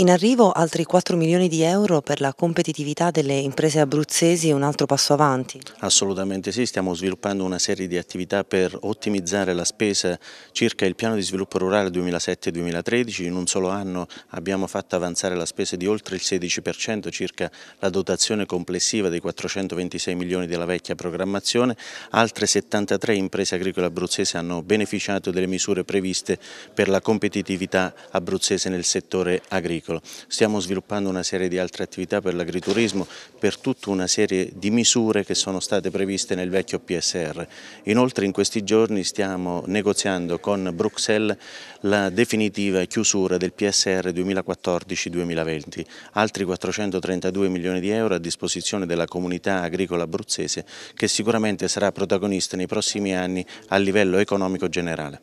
In arrivo altri 4 milioni di euro per la competitività delle imprese abruzzesi, un altro passo avanti? Assolutamente sì, stiamo sviluppando una serie di attività per ottimizzare la spesa circa il piano di sviluppo rurale 2007-2013, in un solo anno abbiamo fatto avanzare la spesa di oltre il 16%, circa la dotazione complessiva dei 426 milioni della vecchia programmazione, altre 73 imprese agricole abruzzesi hanno beneficiato delle misure previste per la competitività abruzzese nel settore agricolo agricolo. Stiamo sviluppando una serie di altre attività per l'agriturismo, per tutta una serie di misure che sono state previste nel vecchio PSR. Inoltre in questi giorni stiamo negoziando con Bruxelles la definitiva chiusura del PSR 2014-2020, altri 432 milioni di euro a disposizione della comunità agricola abruzzese che sicuramente sarà protagonista nei prossimi anni a livello economico generale.